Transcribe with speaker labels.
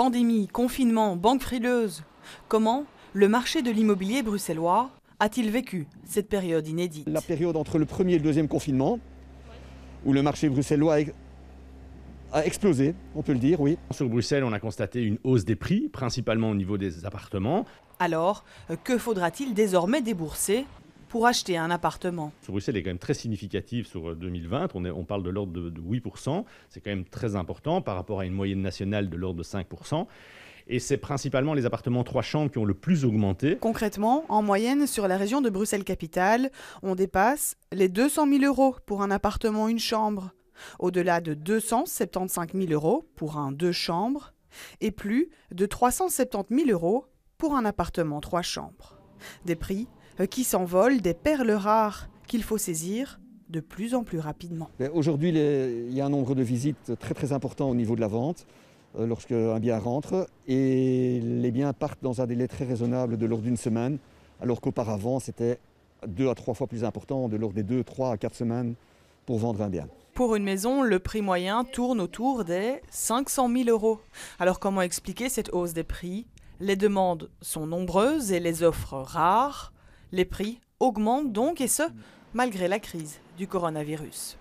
Speaker 1: Pandémie, confinement, banque frileuse. Comment le marché de l'immobilier bruxellois a-t-il vécu cette période
Speaker 2: inédite La période entre le premier et le deuxième confinement, où le marché bruxellois a explosé, on peut le dire, oui. Sur Bruxelles, on a constaté
Speaker 3: une hausse des prix, principalement au niveau des appartements. Alors, euh, que faudra-t-il désormais débourser pour acheter un appartement. Bruxelles est quand même très significative sur 2020. Euh, on, on parle de l'ordre de, 8%. C'est quand même très important par rapport à une moyenne nationale de l'ordre de 5%. Et c'est principalement les appartements trois chambres qui ont le plus augmenté. Concrètement, en moyenne,
Speaker 1: sur la région de Bruxelles-Capitale, on dépasse les 200 000 euros pour un appartement une chambre, au-delà de 275 000 euros pour un deux chambres, et plus de 370 000 euros pour un appartement trois chambres. Des prix euh, qui s'envolent, des perles rares qu'il faut saisir de plus en plus rapidement.
Speaker 2: Aujourd'hui, il y a un nombre de visites très très important au niveau de la vente euh, lorsque un bien rentre et les biens partent dans un délai très raisonnable de l'ordre d'une semaine, alors qu'auparavant c'était deux à trois fois plus important, de l'ordre des deux, trois à quatre semaines pour vendre un bien.
Speaker 1: Pour une maison, le prix moyen tourne autour des 500 000 euros. Alors comment expliquer cette hausse des prix Les demandes sont nombreuses et les offres rares. Les prix augmentent donc, et ce, malgré la crise du coronavirus.